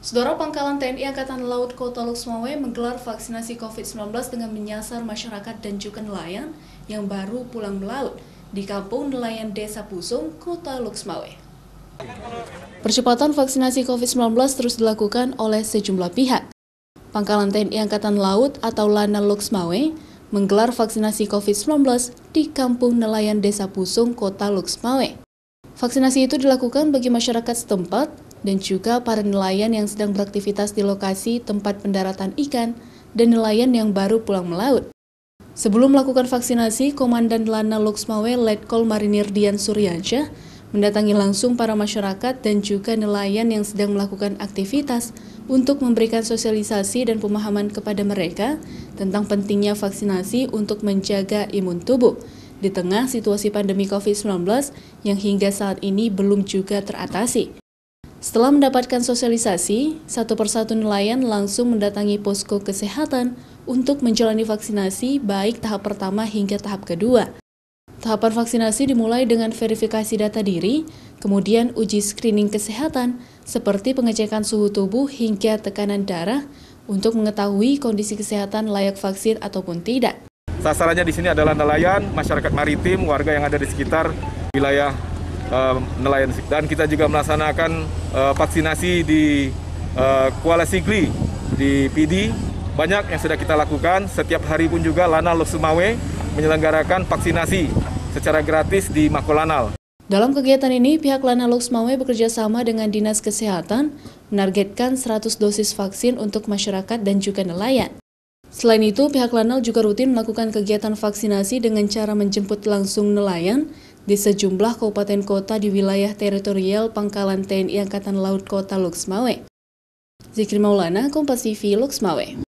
Saudara Pangkalan TNI Angkatan Laut Kota Loksmawe menggelar vaksinasi COVID-19 dengan menyasar masyarakat dan juga nelayan yang baru pulang melaut di kampung nelayan Desa Pusung, Kota Loksmawe. Percepatan vaksinasi COVID-19 terus dilakukan oleh sejumlah pihak. Pangkalan TNI Angkatan Laut atau Lana Loksmawe menggelar vaksinasi COVID-19 di kampung nelayan Desa Pusung, Kota Loksmawe. Vaksinasi itu dilakukan bagi masyarakat setempat dan juga para nelayan yang sedang beraktivitas di lokasi tempat pendaratan ikan dan nelayan yang baru pulang melaut. Sebelum melakukan vaksinasi, Komandan Lana Loksmawe Letkol Marinir Dian Suryansyah mendatangi langsung para masyarakat dan juga nelayan yang sedang melakukan aktivitas untuk memberikan sosialisasi dan pemahaman kepada mereka tentang pentingnya vaksinasi untuk menjaga imun tubuh di tengah situasi pandemi COVID-19 yang hingga saat ini belum juga teratasi. Setelah mendapatkan sosialisasi, satu persatu nelayan langsung mendatangi posko kesehatan untuk menjalani vaksinasi baik tahap pertama hingga tahap kedua. Tahapan vaksinasi dimulai dengan verifikasi data diri, kemudian uji screening kesehatan seperti pengecekan suhu tubuh hingga tekanan darah untuk mengetahui kondisi kesehatan layak vaksin ataupun tidak. Sasarannya di sini adalah nelayan, masyarakat maritim, warga yang ada di sekitar wilayah Eh, nelayan dan kita juga melaksanakan uh, vaksinasi di uh, Kuala Sigli di PD banyak yang sudah kita lakukan setiap hari pun juga Lanal Lusumawe menyelenggarakan vaksinasi secara gratis di Makolanal. Dalam kegiatan ini, pihak Lana Luxmawe bekerja sama dengan Dinas Kesehatan menargetkan 100 dosis vaksin untuk masyarakat dan juga nelayan. Selain itu, pihak Lanal juga rutin melakukan kegiatan vaksinasi dengan cara menjemput langsung nelayan di sejumlah kabupaten kota di wilayah teritorial pangkalan TNI Angkatan Laut Kota Luxmawe. Zikri Maulana, Kompas TV, Luxmawe.